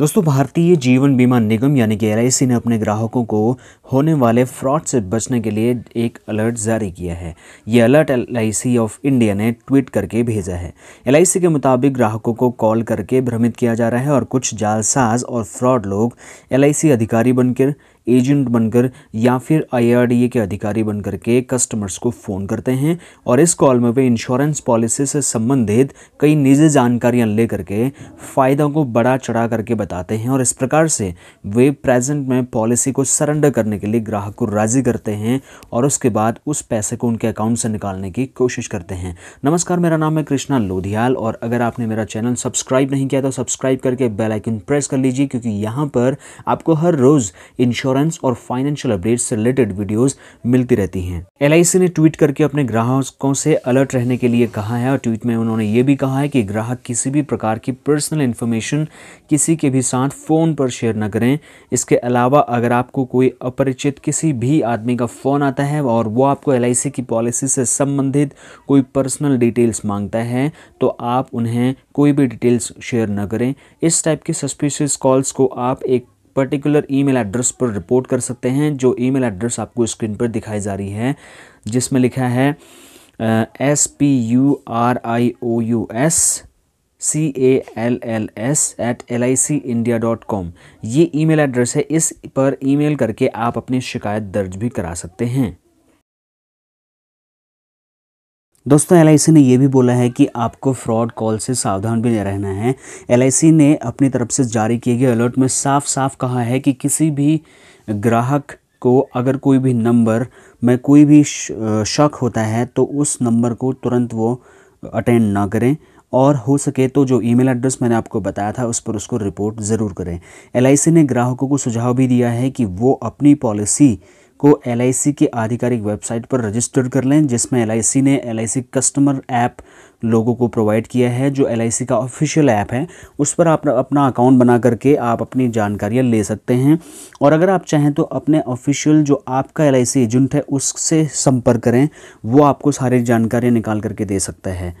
दोस्तों भारतीय जीवन बीमा निगम यानी कि एल ने अपने ग्राहकों को होने वाले फ्रॉड से बचने के लिए एक अलर्ट जारी किया है ये अलर्ट एल ऑफ इंडिया ने ट्वीट करके भेजा है एल के मुताबिक ग्राहकों को कॉल करके भ्रमित किया जा रहा है और कुछ जालसाज और फ्रॉड लोग एल अधिकारी बनकर एजेंट बनकर या फिर आईआरडीए के अधिकारी बनकर के कस्टमर्स को फ़ोन करते हैं और इस कॉल में वे इंश्योरेंस पॉलिसी से संबंधित कई निजी जानकारियां लेकर के फ़ायदों को बड़ा चढ़ा करके बता बताते हैं और इस प्रकार से वे प्रेजेंट में पॉलिसी को सरेंडर करने के लिए ग्राहक को राज़ी करते हैं और उसके बाद उस पैसे को उनके अकाउंट से निकालने की कोशिश करते हैं नमस्कार मेरा नाम है कृष्णा लोधियाल और अगर आपने मेरा चैनल सब्सक्राइब नहीं किया तो सब्सक्राइब करके बेलाइकन प्रेस कर लीजिए क्योंकि यहाँ पर आपको हर रोज़ इंश्योरेंस और फाइनेंशियल अपडेट्स से रिलेटेड वीडियोज़ मिलती रहती हैं एल ने ट्वीट करके अपने ग्राहकों से अलर्ट रहने के लिए कहा है और ट्वीट में उन्होंने ये भी कहा है कि ग्राहक किसी भी प्रकार की पर्सनल इन्फॉर्मेशन किसी के भी साथ फ़ोन पर शेयर न करें इसके अलावा अगर आपको कोई अपरिचित किसी भी आदमी का फ़ोन आता है और वो आपको एल की पॉलिसी से संबंधित कोई पर्सनल डिटेल्स मांगता है तो आप उन्हें कोई भी डिटेल्स शेयर न करें इस टाइप के सस्पिशियस कॉल्स को आप एक पर्टिकुलर ईमेल एड्रेस पर रिपोर्ट कर सकते हैं जो ईमेल एड्रेस आपको स्क्रीन पर दिखाई जा रही है जिसमें लिखा है S P U R I O U S C A L L S at L I C India dot com ये ई मेल एड्रेस है इस पर ई मेल करके आप अपनी शिकायत दर्ज भी करा सकते हैं दोस्तों एल ने यह भी बोला है कि आपको फ्रॉड कॉल से सावधान भी रहना है एल ने अपनी तरफ से जारी किए गए अलर्ट में साफ साफ कहा है कि किसी भी ग्राहक को अगर कोई भी नंबर में कोई भी शक होता है तो उस नंबर को तुरंत वो अटेंड ना करें और हो सके तो जो ईमेल एड्रेस मैंने आपको बताया था उस पर उसको रिपोर्ट ज़रूर करें एल ने ग्राहकों को सुझाव भी दिया है कि वो अपनी पॉलिसी को एल के आधिकारिक वेबसाइट पर रजिस्टर कर लें जिसमें एल ने एल कस्टमर ऐप लोगों को प्रोवाइड किया है जो एल का ऑफिशियल ऐप है उस पर आप अपना अकाउंट बना करके आप अपनी जानकारियाँ ले सकते हैं और अगर आप चाहें तो अपने ऑफिशियल जो आपका एल एजेंट है उससे संपर्क करें वो आपको सारी जानकारियाँ निकाल करके दे सकता है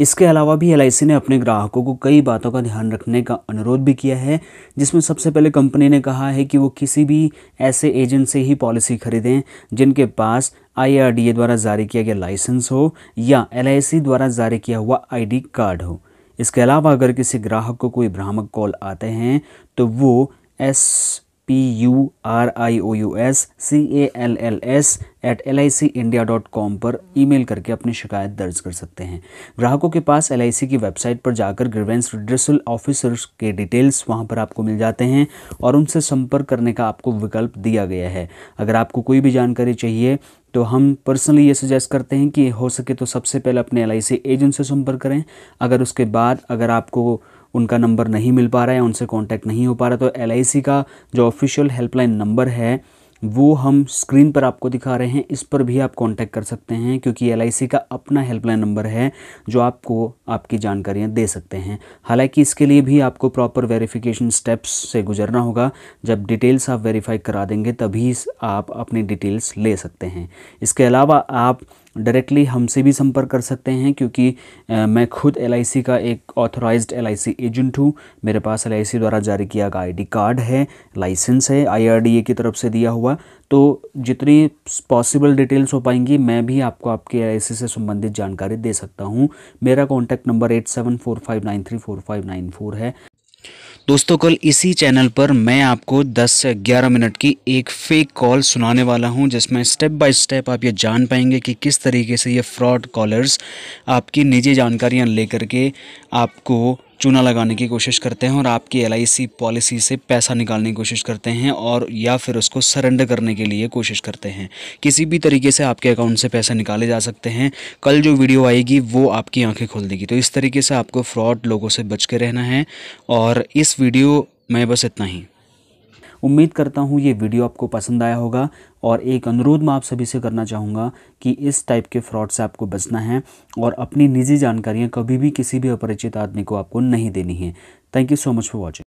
इसके अलावा भी एल ने अपने ग्राहकों को कई बातों का ध्यान रखने का अनुरोध भी किया है जिसमें सबसे पहले कंपनी ने कहा है कि वो किसी भी ऐसे एजेंट से ही पॉलिसी खरीदें जिनके पास आई द्वारा जारी किया गया लाइसेंस हो या एल द्वारा जारी किया हुआ आई कार्ड हो इसके अलावा अगर किसी ग्राहक को कोई भ्रामक कॉल आते हैं तो वो S P U R I O U S C A L L S at L I C India dot com पर ई मेल करके अपनी शिकायत दर्ज कर सकते हैं ग्राहकों के पास एल आई सी की वेबसाइट पर जाकर ग्रीवेंस रिड्रेसल ऑफिसर्स के डिटेल्स वहां पर आपको मिल जाते हैं और उनसे संपर्क करने का आपको विकल्प दिया गया है अगर आपको कोई भी जानकारी चाहिए तो हम पर्सनली ये सजेस्ट करते हैं कि हो सके तो सबसे पहले अपने एल आई सी एजेंट से संपर्क करें अगर उसके बाद अगर आपको उनका नंबर नहीं मिल पा रहा है उनसे कॉन्टैक्ट नहीं हो पा रहा तो एल का जो ऑफिशियल हेल्पलाइन नंबर है वो हम स्क्रीन पर आपको दिखा रहे हैं इस पर भी आप कांटेक्ट कर सकते हैं क्योंकि एल का अपना हेल्पलाइन नंबर है जो आपको आपकी जानकारियाँ दे सकते हैं हालांकि इसके लिए भी आपको प्रॉपर वेरिफिकेशन स्टेप्स से गुजरना होगा जब डिटेल्स आप वेरीफाई करा देंगे तभी आप अपनी डिटेल्स ले सकते हैं इसके अलावा आप डायरेक्टली हमसे भी संपर्क कर सकते हैं क्योंकि आ, मैं खुद एल का एक ऑथोराइज्ड एल एजेंट हूँ मेरे पास एल द्वारा जारी किया गया आई कार्ड है लाइसेंस है आई की तरफ से दिया हुआ तो जितनी पॉसिबल डिटेल्स हो पाएंगी मैं भी आपको आपके एल से संबंधित जानकारी दे सकता हूँ मेरा contact number eight seven four five nine three four five nine four है दोस्तों कल इसी चैनल पर मैं आपको 10 से 11 मिनट की एक फेक कॉल सुनाने वाला हूं जिसमें स्टेप बाय स्टेप आप ये जान पाएंगे कि किस तरीके से ये फ्रॉड कॉलर्स आपकी निजी जानकारियां लेकर के आपको चूना लगाने की कोशिश करते हैं और आपकी एल पॉलिसी से पैसा निकालने की कोशिश करते हैं और या फिर उसको सरेंडर करने के लिए कोशिश करते हैं किसी भी तरीके से आपके अकाउंट से पैसा निकाले जा सकते हैं कल जो वीडियो आएगी वो आपकी आंखें खोल देगी तो इस तरीके से आपको फ्रॉड लोगों से बच के रहना है और इस वीडियो में बस इतना ही उम्मीद करता हूँ ये वीडियो आपको पसंद आया होगा और एक अनुरोध मैं आप सभी से करना चाहूँगा कि इस टाइप के फ्रॉड से आपको बचना है और अपनी निजी जानकारियाँ कभी भी किसी भी अपरिचित आदमी को आपको नहीं देनी है thank you so much for watching